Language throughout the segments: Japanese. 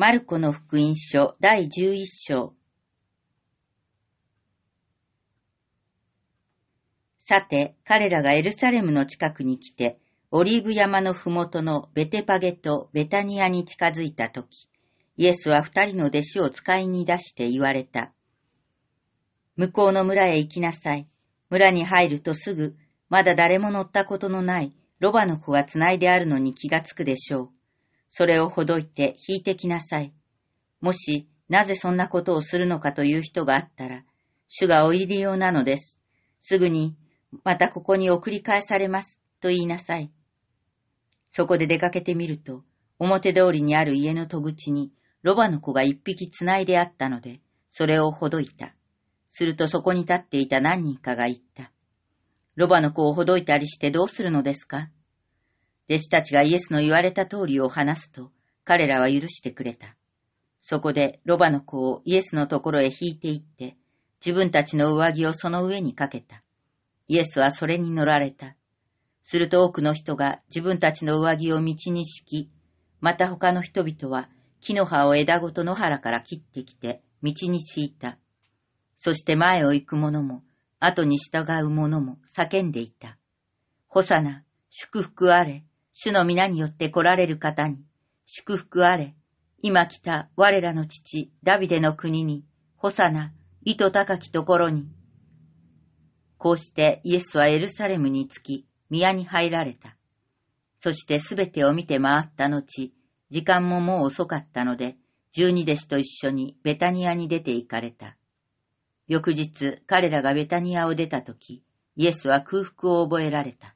マルコの福音書第十一章さて、彼らがエルサレムの近くに来て、オリーブ山のふもとのベテパゲとベタニアに近づいたとき、イエスは二人の弟子を使いに出して言われた。向こうの村へ行きなさい。村に入るとすぐ、まだ誰も乗ったことのない、ロバの子がつないであるのに気がつくでしょう。それをほどいて引いてきなさい。もし、なぜそんなことをするのかという人があったら、主がお入り用なのです。すぐに、またここに送り返されます、と言いなさい。そこで出かけてみると、表通りにある家の戸口に、ロバの子が一匹繋いであったので、それをほどいた。するとそこに立っていた何人かが言った。ロバの子をほどいたりしてどうするのですか弟子たちがイエスの言われた通りを話すと、彼らは許してくれた。そこでロバの子をイエスのところへ引いていって、自分たちの上着をその上にかけた。イエスはそれに乗られた。すると多くの人が自分たちの上着を道に敷き、また他の人々は木の葉を枝ごと野原から切ってきて道に敷いた。そして前を行く者も、後に従う者も叫んでいた。ホサナ、祝福あれ、主の皆によって来られる方に、祝福あれ、今来た我らの父、ダビデの国に、ホサナ、糸高きところに。こうしてイエスはエルサレムに着き、宮に入られた。そしてすべてを見て回った後、時間ももう遅かったので、十二弟子と一緒にベタニアに出て行かれた。翌日、彼らがベタニアを出たとき、イエスは空腹を覚えられた。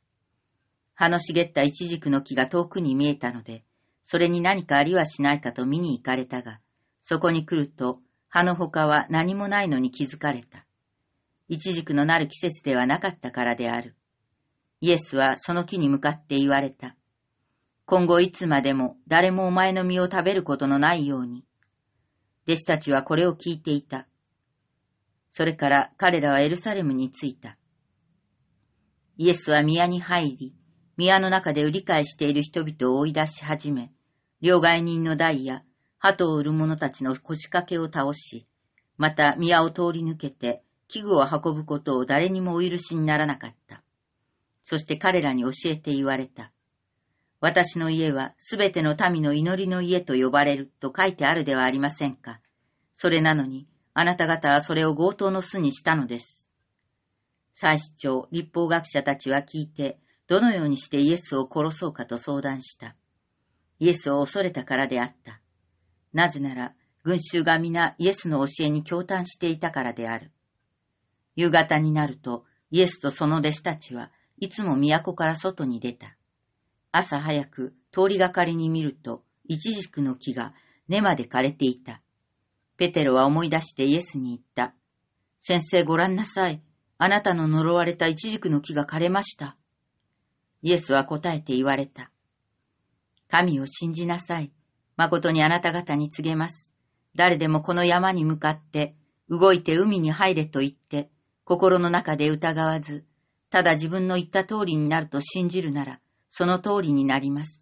葉の茂ったイチジクの木が遠くに見えたので、それに何かありはしないかと見に行かれたが、そこに来ると、葉の他は何もないのに気づかれた。イチジクのなる季節ではなかったからである。イエスはその木に向かって言われた。今後いつまでも誰もお前の実を食べることのないように。弟子たちはこれを聞いていた。それから彼らはエルサレムに着いた。イエスは宮に入り、宮の中で売り買いしている人々を追い出し始め、両替人の代や、鳩を売る者たちの腰掛けを倒し、また宮を通り抜けて、器具を運ぶことを誰にもお許しにならなかった。そして彼らに教えて言われた。私の家はすべての民の祈りの家と呼ばれると書いてあるではありませんか。それなのに、あなた方はそれを強盗の巣にしたのです。祭司長、立法学者たちは聞いて、どのようにしてイエスを殺そうかと相談した。イエスを恐れたからであった。なぜなら、群衆が皆イエスの教えに共嘆していたからである。夕方になると、イエスとその弟子たちはいつも都から外に出た。朝早く通りがかりに見ると、イチジクの木が根まで枯れていた。ペテロは思い出してイエスに言った。先生ご覧なさい。あなたの呪われたイチジクの木が枯れました。イエスは答えて言われた。神を信じなさい。誠にあなた方に告げます。誰でもこの山に向かって、動いて海に入れと言って、心の中で疑わず、ただ自分の言った通りになると信じるなら、その通りになります。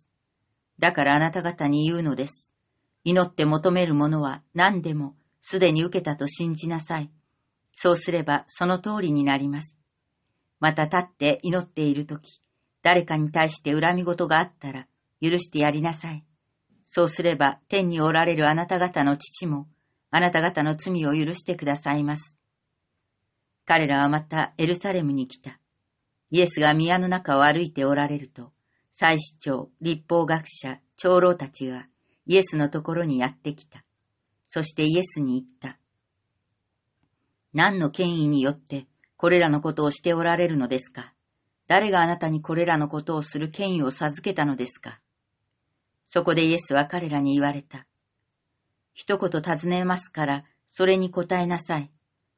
だからあなた方に言うのです。祈って求めるものは何でもすでに受けたと信じなさい。そうすればその通りになります。また立って祈っているとき、誰かに対して恨み事があったら、許してやりなさい。そうすれば、天におられるあなた方の父も、あなた方の罪を許してくださいます。彼らはまたエルサレムに来た。イエスが宮の中を歩いておられると、祭司長、立法学者、長老たちがイエスのところにやってきた。そしてイエスに言った。何の権威によってこれらのことをしておられるのですか誰があなたにこれらのことをする権威を授けたのですかそこでイエスは彼らに言われた。一言尋ねますから、それに答えなさい。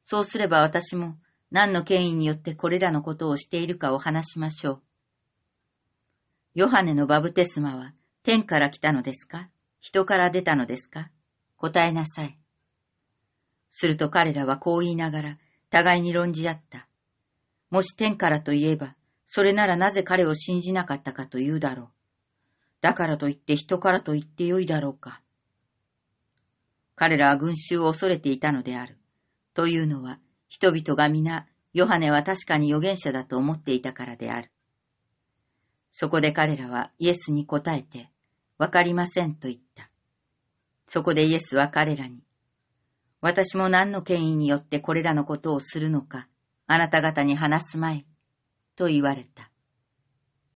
そうすれば私も何の権威によってこれらのことをしているかを話しましょう。ヨハネのバブテスマは天から来たのですか人から出たのですか答えなさい。すると彼らはこう言いながら互いに論じ合った。もし天からといえば、それならなぜ彼を信じなかったかというだろう。だからと言って人からと言ってよいだろうか。彼らは群衆を恐れていたのである。というのは、人々が皆、ヨハネは確かに預言者だと思っていたからである。そこで彼らはイエスに答えて、わかりませんと言った。そこでイエスは彼らに、私も何の権威によってこれらのことをするのか、あなた方に話すまい。と言われた。